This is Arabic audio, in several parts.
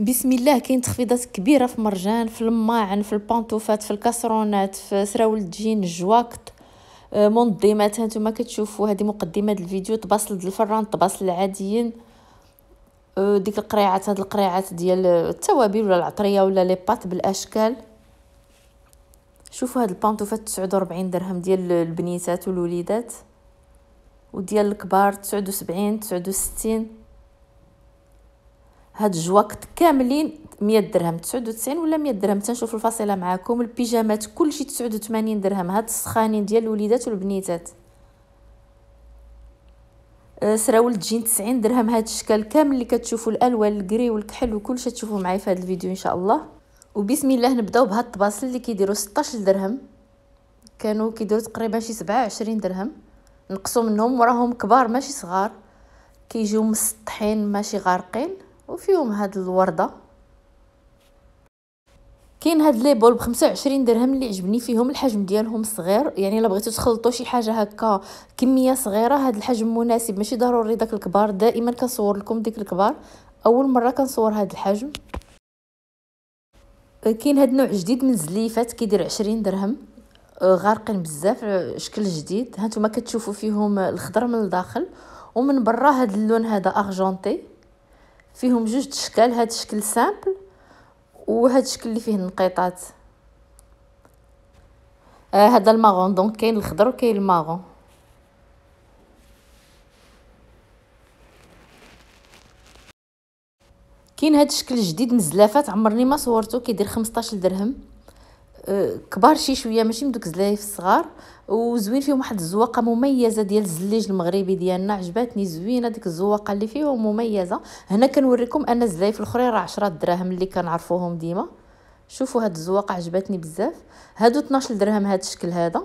بسم الله كاين تخفيضات كبيره في مرجان في الماعن في البانطوفات في الكاسرونات في سراول الدجين الجواكط آه، منظمات هانتوما كتشوفوا هذه مقدمه الفيديو طباصل الفران تباصل العاديين آه، ديك القريعات هاد القريعات ديال التوابل ولا العطريه ولا لي بات بالاشكال شوفوا هاد البانطوفات 49 درهم ديال البنيتات والوليدات وديال الكبار 79 69 هاد الجواكت كاملين 100 درهم 99 ولا 100 درهم تنشوف الفاصله معاكم البيجامات كلشي 89 درهم هاد السخانين ديال الوليدات والبنيتات أه، سراول تجين 90 درهم هاد الشكل كامل اللي كتشوفوا الالوان الكري والكحل وكلشي تشوفوا معايا في هاد الفيديو ان شاء الله وبسم الله نبداو بهاد الطباسل اللي كيديروا 16 درهم كانوا كيديروا تقريبا شي 27 درهم نقصوا منهم وراهم كبار ماشي صغار كيجيو مسطحين ماشي غارقين وفيهم هاد الورده كاين هاد لي بول ب 25 درهم اللي عجبني فيهم الحجم ديالهم صغير يعني الا بغيتو تخلطوا شي حاجه هكا كميه صغيره هاد الحجم مناسب ماشي ضروري داك الكبار دائما كنصور لكم ديك الكبار اول مره كنصور هاد الحجم كاين هاد نوع جديد من الزليفات كيدير 20 درهم آه، غارقين بزاف آه، شكل جديد هانتوما كتشوفوا فيهم آه، الخضر من الداخل ومن برا هاد اللون هذا ارجونتي فيهم جوج تشكال هاد الشكل سامبل وهاد الشكل اللي فيه النقيطات آه هذا الماغون دونك كاين الخضر وكاين الماغون كاين هاد الشكل الجديد مزلافات عمرني ما صورته كيدير 15 درهم أه، كبار شي شويه ماشي من دوك الزلايف الصغار وزوين فيهم واحد الزواقه مميزه ديال الزليج المغربي ديالنا عجباتني زوينه ديك الزواقه اللي فيهم مميزه هنا كنوريكم ان الزلايف الاخرين راه 10 دراهم اللي كنعرفوهم ديما شوفوا هاد الزواقه عجباتني بزاف هادو 12 درهم هاد الشكل هذا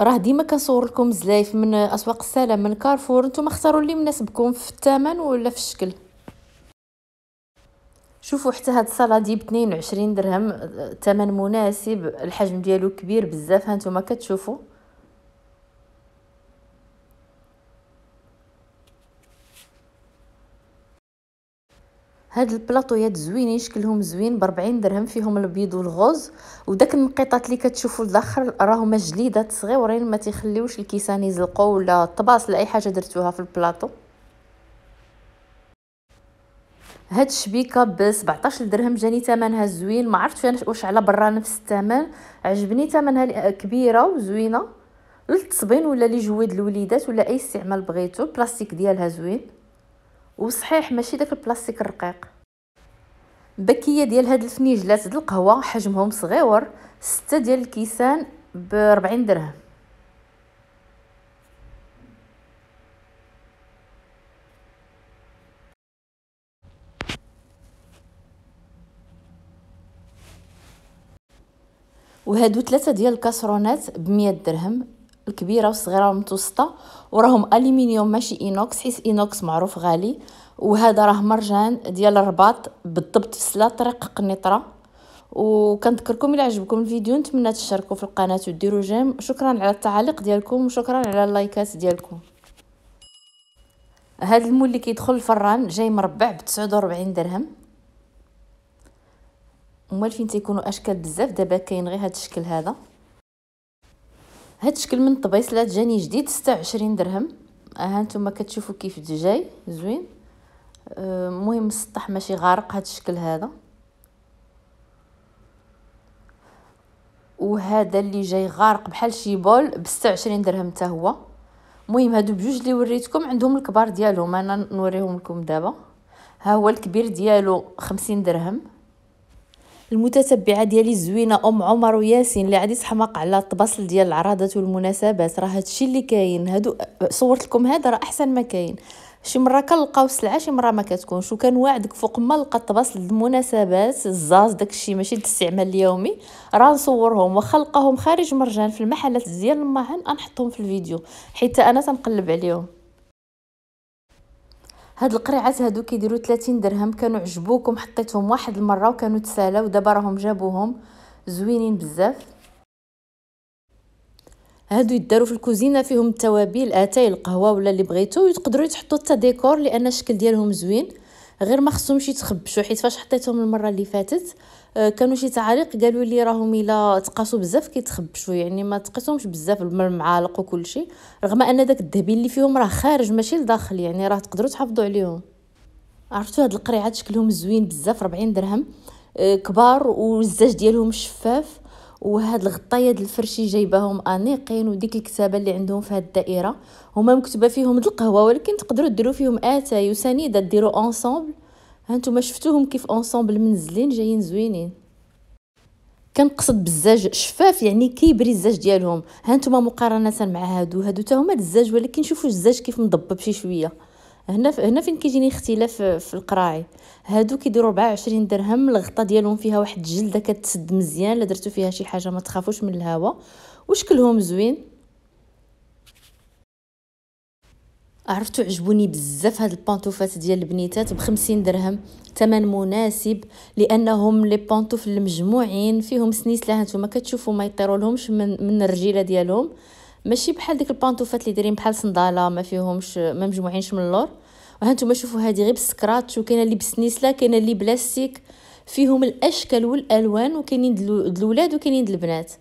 راه ديما كنصور لكم زلايف من اسواق السلام من كارفور نتوما اختاروا اللي مناسبكم في الثمن ولا في الشكل شوفوا حتى هاد السلادي ب 22 درهم آه، ثمن مناسب الحجم ديالو كبير بزاف هانتوما كتشوفوا هاد البلاطويات زوينين شكلهم زوين ب 40 درهم فيهم البيض والغوز وداك النقيطات اللي كتشوفوا لداخل راهما جليدات صغيورين ما تيخليوش الكيسان يزلقوا ولا الطباس لاي حاجه درتوها في البلاطو هاد الشبيكه ب 17 درهم جاني ثمنها زوين ما عرفتش انا واش على برا نفس الثمن عجبني ثمنها آه، كبيره وزوينه للتصبين ولا لي جويد الوليدات ولا اي استعمال بغيتو البلاستيك ديالها زوين وصحيح ماشي داك البلاستيك الرقيق بكيه ديال هاد الفنيجلات د القهوه حجمهم صغيور ستة ديال الكيسان ب 40 درهم وهادو ثلاثه ديال الكاسرونات بمية درهم الكبيره والصغيره والمتوسطه وراهم ألمنيوم ماشي اينوكس حيت اينوكس معروف غالي وهذا راه مرجان ديال الرباط بالضبط في سلا طريق قنيطره وكنذكركم الى عجبكم الفيديو نتمنى تشتركوا في القناه وديروا جيم شكرا على التعاليق ديالكم وشكرا على اللايكات ديالكم هذا المول اللي كيدخل الفران جاي مربع ب 49 درهم هما فين تيكونوا اشكال بزاف دابا كاين غير هذا الشكل هذا هذا الشكل من الطبيصلات جاني جديد 26 درهم ها نتوما كتشوفوا كيف جاي زوين المهم أه، السطح ماشي غارق هذا الشكل هذا وهذا اللي جاي غارق بحال شي بول ب 26 درهم حتى هو المهم هادو بجوج اللي وريتكم عندهم الكبار ديالهم انا نوريهم لكم دابا ها هو الكبير ديالو 50 درهم المتتبعه ديالي الزوينه ام عمر وياسين اللي عادي تحمق على الطبصل ديال العراضات والمناسبات راه هادشي اللي كاين هادو صورت لكم هذا راه احسن ما كاين شي مره كنلقاو السلعه شي مره ما كتكونش واعدك فوق ما لقى الطباسل المناسبات الزاز داكشي ماشي الاستعمال اليومي راه نصورهم واخا لقاهم خارج مرجان في المحلات ديال المهن انحطهم في الفيديو حيت انا تنقلب عليهم هاد القريعات هادو كيديروا 30 درهم كانوا عجبوكم حطيتهم واحد المره وكانوا تسالاو دابا راهم جابوهم زوينين بزاف هادو يداروا في الكوزينه فيهم التوابل اتاي القهوه ولا اللي بغيتو وتقدروا تحطوا حتى ديكور لان الشكل ديالهم زوين غير ما خصهمش يتخبشوا حيت فاش حطيتهم المره اللي فاتت آه، كانوا شي تعاليق قالوا لي راهم الا تقاسوا بزاف كيتخبشوا يعني ما تقيسهمش بزاف وكل وكلشي رغم ان داك الذهبي اللي فيهم راه خارج ماشي لداخل يعني راه تقدروا تحافظوا عليهم عرفتوا هاد القريعات شكلهم زوين بزاف 40 درهم آه، كبار والزاج ديالهم شفاف وهاد الغطايه ديال الفرشي جايباهم انيقين وديك الكتابه اللي عندهم في هاد الدائره هما مكتوبه فيهم القهوه ولكن تقدروا ديروا فيهم اتاي وسنيده ديروا اونصومبل هانتوما شفتوهم كيف اونصومبل منزلين جايين زوينين كنقصد بالزاج شفاف يعني كيبري الزاج ديالهم هانتوما مقارنه مع هادو هادو حتى هما الزاج ولكن شوفوا الزاج كيف مضبب شي شويه هنا ف... هنا فين كيجيني اختلاف في القراعي هادو كيديروا 24 درهم الغطا ديالهم فيها واحد الجلده كتسد مزيان لا درتو فيها شي حاجه ما تخافوش من الهواء وشكلهم زوين عرفتو عجبوني بزاف هاد البانتوفات ديال البنيتات بخمسين درهم ثمن مناسب لانهم لي بانتوف المجموعين فيهم سنيسله هانتوما كتشوفوا ما يطيرولهمش من, من الرجيله ديالهم ماشي بحال ديك البانتوفات اللي دايرين بحال صنداله ما فيهمش ما مجموعينش من اللور وهانتوما شوفوا هادي غير بالسكراتش وكاينه اللي بسنيسله كاينه اللي بلاستيك فيهم الاشكال والالوان وكاينين دلو... دلولاد وكاينين البنات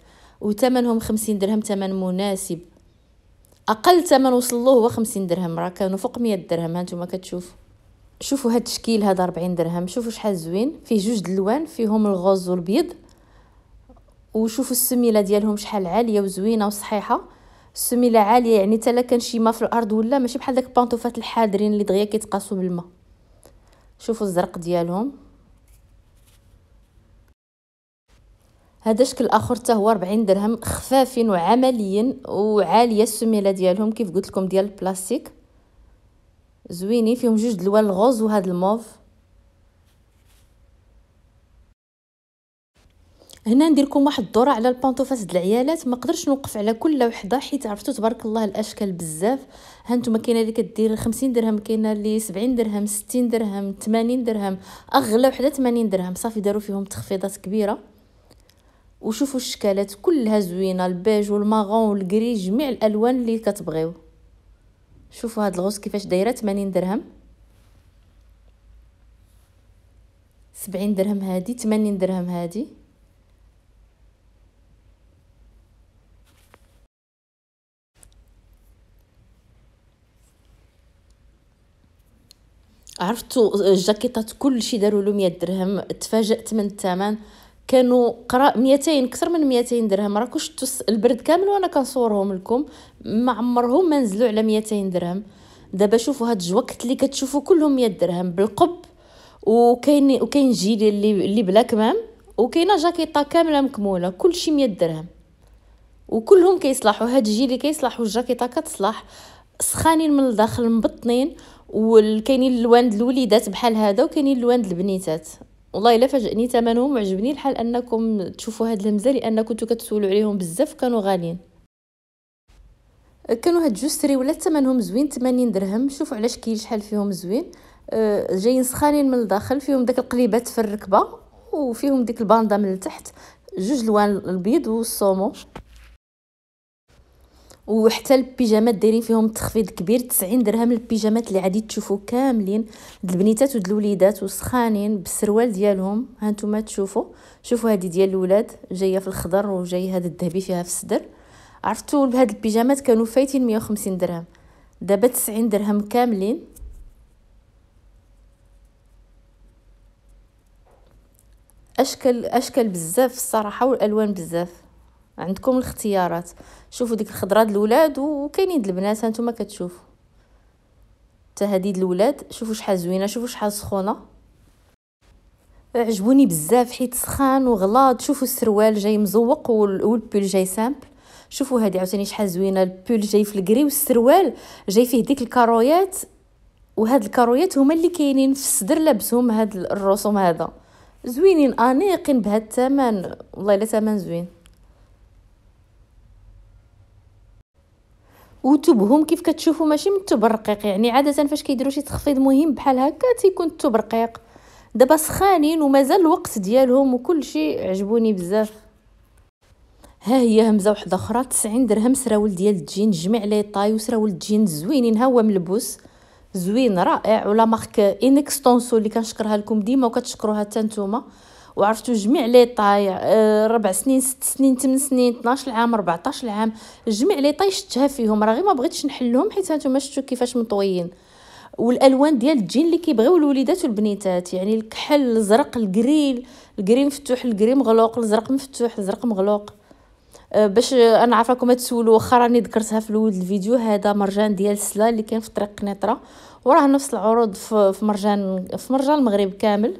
وثمنهم خمسين درهم ثمن مناسب اقل ثمن وصل له هو 50 درهم راه كانوا فوق 100 درهم هانتوما كتشوفوا شوفوا هاد التشكيل هذا 40 درهم شوفوا شحال زوين فيه جوج دلوان فيهم الغوز والبيض وشوفوا السميله ديالهم شحال عاليه وزوينه وصحيحه السميله عاليه يعني حتى كان شي ما في الارض ولا ماشي بحال داك البانطوفات الحادرين اللي دغيا كيتقاسوا بالماء شوفوا الزرق ديالهم هذا شكل اخر حتى هو 40 درهم خفافين وعمليين وعاليه السميله ديالهم كيف قلت لكم ديال البلاستيك زوينين فيهم جوج دلوان الغوز وهذا الموف هنا ندير لكم واحد الدوره على البانطوفات د العيالات ما قدرش نوقف على كل وحده حيت عرفتوا تبارك الله الاشكال بزاف ها نتوما كاينه اللي كدير 50 درهم كاينه اللي 70 درهم 60 درهم 80 درهم اغلى وحده 80 درهم صافي داروا فيهم تخفيضات كبيره وشوفوا الشكالات كلها زوينه البيج والماغون والكري جميع الالوان اللي كتبغيو شوفوا هاد الغوص كيفاش دايره 80 درهم 70 درهم هادي 80 درهم هادي عرفتوا الجاكيطات كلشي داروا له 100 درهم تفاجات من الثمن كانوا قرا 200 اكثر من 200 درهم راكوش تس... البرد كامل وانا كنصورهم لكم ما عمرهم ما نزلوا على 200 درهم دابا شوفوا هاد الجوكت اللي كتشوفوا كلهم 100 درهم بالقب وكاين وكاين جيلي اللي اللي بلا كمام وكاينه جاكيطه كامله مكموله كلشي 100 درهم وكلهم كيصلحوا هاد الجيلي كيصلحوا الجاكيطه كتصلح سخانين من الداخل مبطنين وكاينين الوان الوليدات بحال هذا وكاينين الوان البنيتات والله الا فاجئني ثمنهم وعجبني الحال انكم تشوفوا هاد الهمزه لان كنتو كتسولوا عليهم بزاف كانوا غاليين كانوا هاد جوج سريولات ثمنهم زوين 80 درهم شوفوا على شكل شحال فيهم زوين آه، جايين سخانين من الداخل فيهم داك القليبات في الركبه وفيهم ديك الباندا من التحت جوج لوان البيض والصومو وحتى البيجامات دايرين فيهم تخفيض كبير 90 درهم البيجامات اللي عادي تشوفوا كاملين البنيتات ود الوليدات وسخانين بالسروال ديالهم هانتوما تشوفوا شوفوا هذه ديال الولاد جايه في الخضر وجاي هذا الذهبي فيها في الصدر عرفتوا بهاد البيجامات كانوا فايتين 150 درهم دابا 90 درهم كاملين اشكال اشكال بزاف الصراحه والالوان بزاف عندكم الاختيارات شوفوا ديك الخضره د الولاد وكاينين د البنات هانتوما كتشوفوا حتى هادي د الولاد شوفوا شحال زوينه شوفوا شحال سخونه عجبوني بزاف حيت سخان وغلاض شوفوا السروال جاي مزوق والبول جاي سامبل شوفوا هذه عاوتاني شحال زوينه البول جاي في الكري والسروال جاي فيه ديك الكارويات وهاد الكارويات هما اللي كاينين في الصدر لابسهم هاد الرسوم هذا زوينين انيقين بهاد الثمن والله الا ثمن زوين وتبهم كيف كتشوفوا ماشي من التوب الرقيق يعني عاده فاش كيديروا شي تخفيض مهم بحال هكا تيكون التوب رقيق دابا سخانين ومازال الوقت ديالهم وكل شيء عجبوني بزاف ها هي همزه وحده اخرى 90 درهم سراول ديال الجين جمع لي طاي وسراول الجين زوينين ها هو ملبوس زوين رائع ولا مارك انكستونسو اللي كنشكرها لكم ديما وكتشكروها حتى نتوما وعرفتوا جميع لي طاي آه، ربع سنين ست سنين ثمان سنين 12 عام 14 عام جميع لي طاي شتها فيهم راه غير ما بغيتش نحلهم حيت هانتوما شفتوا كيفاش مطويين والالوان ديال الجين اللي كيبغيو الوليدات والبنيتات يعني الكحل الزرق الكريل الكري مفتوح الكري مغلوق الزرق مفتوح الزرق مغلوق آه، باش انا عارفه راكم تسولوا واخا راني ذكرتها في الاول الفيديو هذا مرجان ديال السلا اللي كان في طريق قنيطره وراه نفس العروض في مرجان في مرجان المغرب كامل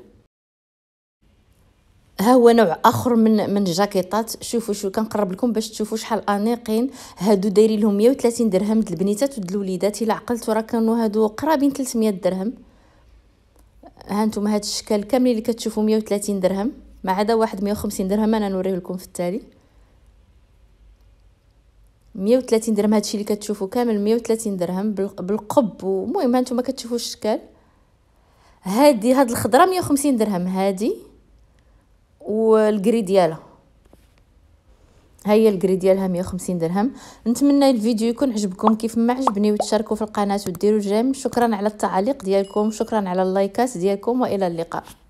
ها هو نوع اخر من من جاكيطات شوفوا شو كنقرب لكم باش تشوفوا شحال انيقين هادو دايرين لهم 130 درهم للبنيتات وللوليدات الا عقلتوا راه كانوا هادو قرابين 300 درهم ها انتم هاد الشكل كامل اللي كتشوفوا 130 درهم ما عدا واحد 150 درهم انا نوريه لكم في التالي 130 درهم هادشي اللي كتشوفوا كامل 130 درهم بالقب ومهم ها انتم كتشوفوا الشكل هادي هاد الخضره 150 درهم هادي والكري ديالها هي الكري ديالها 150 درهم نتمنى الفيديو يكون عجبكم كيف ما عجبني وتشاركوا في القناه وديروا جيم شكرا على التعاليق ديالكم شكرا على اللايكات ديالكم والى اللقاء